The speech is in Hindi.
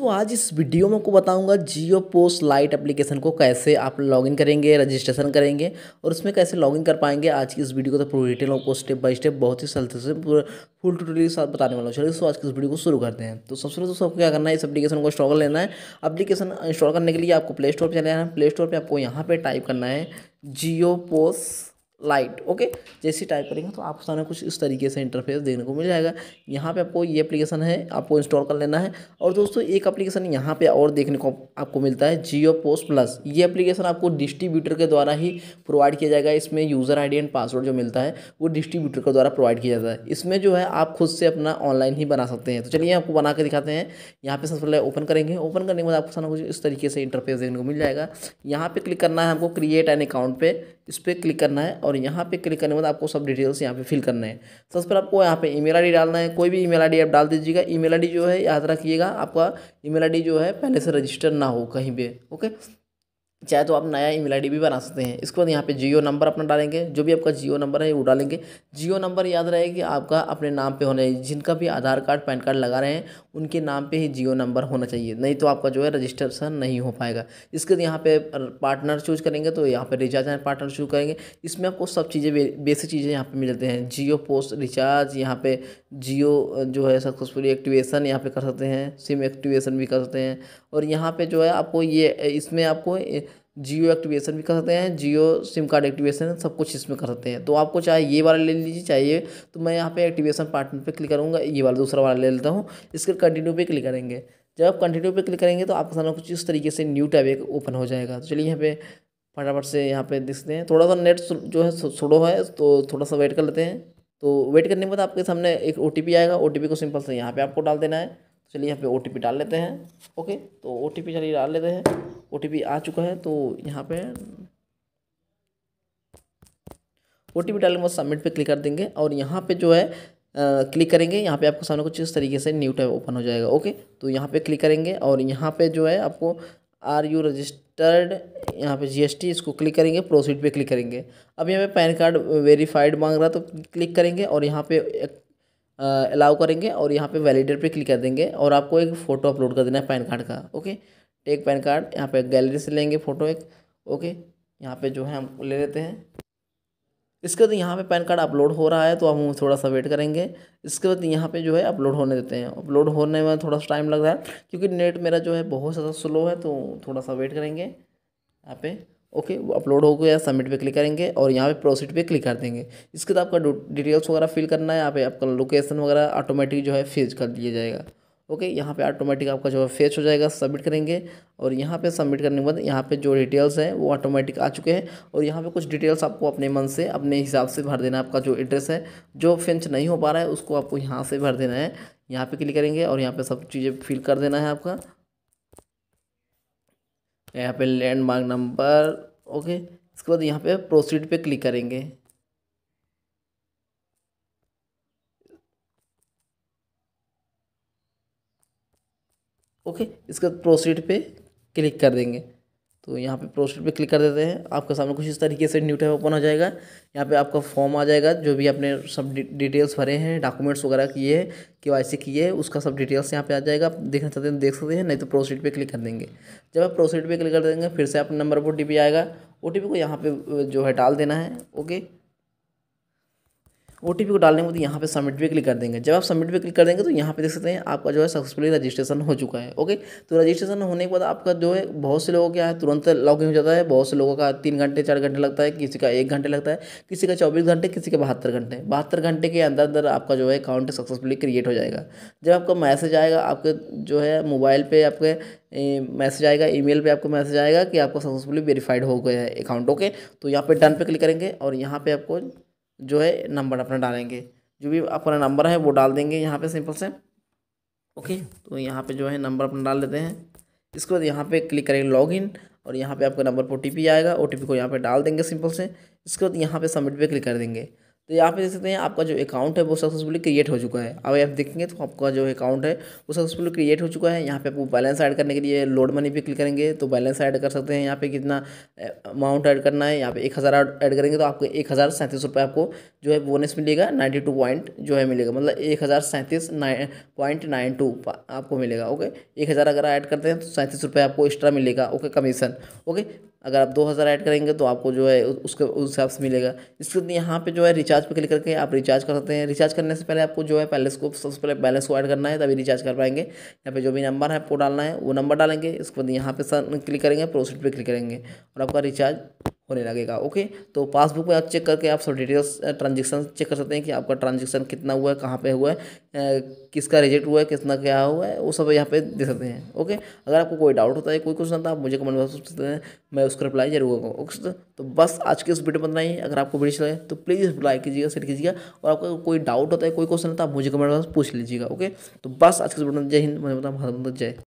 तो आज इस वीडियो में आपको बताऊंगा जियो पोस्ट लाइट एप्लीकेशन को कैसे आप लॉगिन करेंगे रजिस्ट्रेशन करेंगे और उसमें कैसे लॉगिन कर पाएंगे आज की इस वीडियो को तो पूरी डिटेल आपको स्टेप बाय स्टेप बहुत ही सलते से पूरा फुल टोटली के साथ बताने वाला हूँ चलिए दोस्तों आज की इस वीडियो को शुरू करते हैं तो सबसे पहले दोस्तों आपको क्या करना है इस एप्लीकेशन को इंस्टॉल लेना है अपलीकेशन इंस्टॉल करने के लिए आपको प्ले स्टोर पर चले जाना है प्ले स्टोर पर आपको यहाँ पर टाइप करना है जियो पोस्ट लाइट ओके जैसे टाइप करेंगे तो आपको सामने कुछ इस तरीके से इंटरफेस देखने को मिल जाएगा यहाँ पे आपको ये एप्लीकेशन है आपको इंस्टॉल कर लेना है और दोस्तों एक एप्लीकेशन यहाँ पे और देखने को आपको मिलता है जियो पोस्ट प्लस ये एप्लीकेशन आपको डिस्ट्रीब्यूटर के द्वारा ही प्रोवाइड किया जाएगा इसमें यूज़र आई एंड पासवर्ड जो मिलता है वो डिस्ट्रीब्यूटर के द्वारा प्रोवाइड किया जाता है इसमें जो है आप खुद से अपना ऑनलाइन ही बना सकते हैं तो चलिए आपको बना के दिखाते हैं यहाँ पे सबसे पहले ओपन करेंगे ओपन करने के बाद आपको सामने कुछ इस तरीके से इंटरफेस देखने को मिल जाएगा यहाँ पर क्लिक करना है हमको क्रिएट एन अकाउंट पर इस पर क्लिक करना है और और यहाँ पे क्लिक करने के बाद आपको सब डिटेल्स यहाँ पे फिल करना है सबसे पहले आपको यहाँ पे ईमेल आईडी डालना है कोई भी ईमेल आईडी आप डाल दीजिएगा ईमेल आईडी जो है याद रखिएगा आपका ईमेल आईडी जो है पहले से रजिस्टर ना हो कहीं पर ओके चाहे तो आप नया ईमेल आईडी भी बना सकते हैं इसके बाद यहाँ पे जियो नंबर अपना डालेंगे जो भी आपका जियो नंबर है वो डालेंगे जियो नंबर याद रहे कि आपका अपने नाम पे होना चाहिए जिनका भी आधार कार्ड पैन कार्ड लगा रहे हैं उनके नाम पे ही जियो नंबर होना चाहिए नहीं तो आपका जो है रजिस्ट्रेशन नहीं हो पाएगा इसके बाद यहाँ पर पार्टनर चूज करेंगे तो यहाँ पर रिचार्ज एंड पार्टनर चूज करेंगे इसमें आपको सब चीज़ें बेसिक चीज़ें यहाँ पर मिल जाती हैं जियो पोस्ट रिचार्ज यहाँ पर जियो जो है सक्सेसफुली एक्टिवेशन यहाँ पर कर सकते हैं सिम एक्टिवेशन भी कर सकते हैं और यहाँ पर जो है आपको ये इसमें आपको जियो एक्टिवेशन भी कर सकते हैं जियो सिम कार्ड एक्टिवेशन सब कुछ इसमें कर सकते हैं तो आपको चाहे ये वाला ले लीजिए चाहिए तो मैं यहाँ पे एक्टिवेशन पार्टनर पे क्लिक करूँगा ये वाला दूसरा वाला ले लेता हूँ इसके कंटिन्यू पे क्लिक करेंगे जब आप कंटिन्यू पे क्लिक करेंगे तो आपके सामने कुछ इस तरीके से न्यू टैब एक ओपन हो जाएगा तो चलिए यहाँ पे फटाफट से यहाँ पे दिखते हैं थोड़ा सा नेट जो है छोड़ो है तो थोड़ा सा वेट कर लेते हैं तो वेट करने के बाद आपके सामने एक ओ आएगा ओ को सिंपल से यहाँ पर आपको डाल देना है चलिए यहाँ पे ओ डाल लेते हैं ओके तो ओ चलिए डाल लेते हैं ओ आ चुका है तो यहाँ पे ओ टी पी डालने सबमिट पे क्लिक कर देंगे और यहाँ पे जो है आ, क्लिक करेंगे यहाँ पे आपको सामने कुछ इस तरीके से न्यू टैब ओपन हो जाएगा ओके तो यहाँ पे क्लिक करेंगे और यहाँ पे जो है आपको आर यू रजिस्टर्ड यहाँ पे जीएसटी इसको क्लिक करेंगे प्रोसीड पे क्लिक करेंगे अब यहाँ पे पैन कार्ड वेरीफाइड मांग रहा तो क्लिक करेंगे और यहाँ पे अलाउ करेंगे और यहाँ पे वैलिडेट पे क्लिक कर देंगे और आपको एक फ़ोटो अपलोड कर देना है पैन कार्ड का ओके टेक पैन कार्ड यहाँ पे गैलरी से लेंगे फ़ोटो एक ओके यहाँ पे जो है हम ले लेते हैं इसके बाद यहाँ पे पैन कार्ड अपलोड हो रहा है तो हम थोड़ा सा वेट करेंगे इसके बाद यहाँ पे जो है अपलोड होने देते हैं अपलोड होने में थोड़ा सा टाइम लग रहा है क्योंकि नेट मेरा जो है बहुत ज़्यादा स्लो है तो थोड़ा सा वेट करेंगे यहाँ पे ओके वो अपलोड हो गया सबमिट पे क्लिक करेंगे और यहाँ पे प्रोसीड पे क्लिक कर देंगे इसके बाद आपका डिटेल्स वगैरह फिल करना है यहाँ पे आपका लोकेशन वगैरह ऑटोमेटिक जो है फेज कर दिया जाएगा ओके यहाँ पे ऑटोमेटिक आपका जो है फेच हो जाएगा सबमिट करेंगे और यहाँ पे सबमिट करने के बाद यहाँ पे जो डिटेल्स हैं वो ऑटोमेटिक आ चुके हैं और यहाँ पे कुछ डिटेल्स आपको अपने मन से अपने हिसाब से भर देना है आपका जो एड्रेस है जो फेंच नहीं हो पा रहा है उसको आपको यहाँ से भर देना है यहाँ पे क्लिक करेंगे और यहाँ पे सब चीज़ें फिल कर देना है आपका यहाँ पे लैंड मार्क नंबर ओके इसके बाद यहाँ पे प्रोसीड पे क्लिक करेंगे ओके इसके बाद प्रोसीड पे क्लिक कर देंगे तो यहाँ पे प्रोसेस पे क्लिक कर देते हैं आपका सामने कुछ इस तरीके से न्यू टैब ओपन हो जाएगा यहाँ पे आपका फॉर्म आ जाएगा जो भी आपने सब डिटेल्स भरे हैं डॉक्यूमेंट्स वगैरह किए हैं के वाई किए उसका सब डिटेल्स यहाँ पे आ जाएगा आप देखना चाहते हैं देख सकते हैं नहीं तो प्रोसीड पे क्लिक कर देंगे जब आप प्रोसीड पे क्लिक कर देंगे फिर से आप नंबर पर ओ आएगा ओ को यहाँ पर जो है डाल देना है ओके ओ को डालने के बाद तो यहाँ पे सबमिट भी क्लिक कर देंगे जब आप सबमिट भी क्लिक कर देंगे तो यहाँ पे देख सकते हैं आपका जो है सक्सेसफुली रजिस्ट्रेशन हो चुका है ओके तो रजिस्ट्रेशन होने के बाद आपका जो है बहुत से लोगों क्या है तुरंत लॉग इन हो जाता है बहुत से लोगों का तीन घंटे चार घंटे लगता है किसी का एक घंटे लगता है किसी का चौबीस घंटे किसी का बहत्तर घंटे बहत्तर घंटे के अंदर अंदर आपका जो है अकाउंट सक्सेसफुली क्रिएट हो जाएगा जब आपका मैसेज आएगा आपके जो है मोबाइल पर आपके मैसेज आएगा ईमेल पे आपको मैसेज आएगा कि आपका सक्सेसफुली वेरीफाइड हो गया है अकाउंट ओके तो यहाँ पे डन पे क्लिक करेंगे और यहाँ पे आपको जो है नंबर अपना डालेंगे जो भी अपना नंबर है वो डाल देंगे यहाँ पे सिंपल से ओके तो यहाँ पे जो है नंबर अपना डाल देते हैं इसके बाद यहाँ पे क्लिक करेंगे लॉगिन और यहाँ पे आपका नंबर पर ओ आएगा ओ को यहाँ पे डाल देंगे सिंपल से इसके बाद यहाँ पे सबमिट पे क्लिक कर देंगे तो यहाँ पे देख सकते हैं आपका जो अकाउंट है वो सक्सेसफुली क्रिएट हो चुका है अब आप देखेंगे तो आपका जो अकाउंट है वो सक्सेसफुली क्रिएट हो चुका है यहाँ पे आपको बैलेंस ऐड करने के लिए लोड मनी पे क्लिक करेंगे तो बैलेंस ऐड कर सकते हैं यहाँ पे कितना अमाउंट ऐड करना है यहाँ पे एक हज़ार ऐड करेंगे तो आपको एक हज़ार सैंतीस रुपये आपको जो है बोनस मिलेगा नाइन्टी टू पॉइंट जो है मिलेगा मतलब एक हज़ार सैंतीस पॉइंट नाइन टू आपको मिलेगा ओके एक हज़ार अगर ऐड करते हैं तो सैंतीस रुपये आपको एक्स्ट्रा मिलेगा ओके कमीशन ओके अगर आप दो हज़ार ऐड करेंगे तो आपको जो है उसके उस हिसाब से मिलेगा इसके बाद यहाँ पे जो है रिचार्ज पे क्लिक करके आप रिचार्ज कर सकते हैं रिचार्ज करने से पहले आपको जो है बैलेंस को सबसे पहले बैलेंस को ऐड करना है तभी रिचार्ज कर पाएंगे यहाँ पे जो भी नंबर है आपको डालना है वो नंबर डालेंगे इसके बाद यहाँ पर क्लिक करेंगे प्रोसीड पर क्लिक करेंगे और आपका रिचार्ज होने लगेगा ओके तो पासबुक में आप चेक करके आप सब डिटेल्स ट्रांजेक्शन चेक कर सकते हैं कि आपका ट्रांजेक्शन कितना हुआ है कहाँ पे हुआ है किसका रिजेक्ट हुआ है कितना क्या हुआ है वो सब यहाँ पे दे सकते हैं ओके अगर आपको कोई डाउट होता है कोई क्वेश्चन आता है आप मुझे कमेंट बॉक्स सकते हैं मैं उसका रिप्लाई जरूर करूँगा ओके तो बस आज के उस वीडियो में ही अगर आपको वीडियो चलाए तो प्लीज़ लाइक कीजिएगा शेयर कीजिएगा और आपका कोई डाउट होता है कोई क्वेश्चन आता है आप मुझे कमेंट बॉक्स पूछ लीजिएगा ओके तो बस आज के इस वीडियो में तो तो जय हिंद मैं बताऊँ जय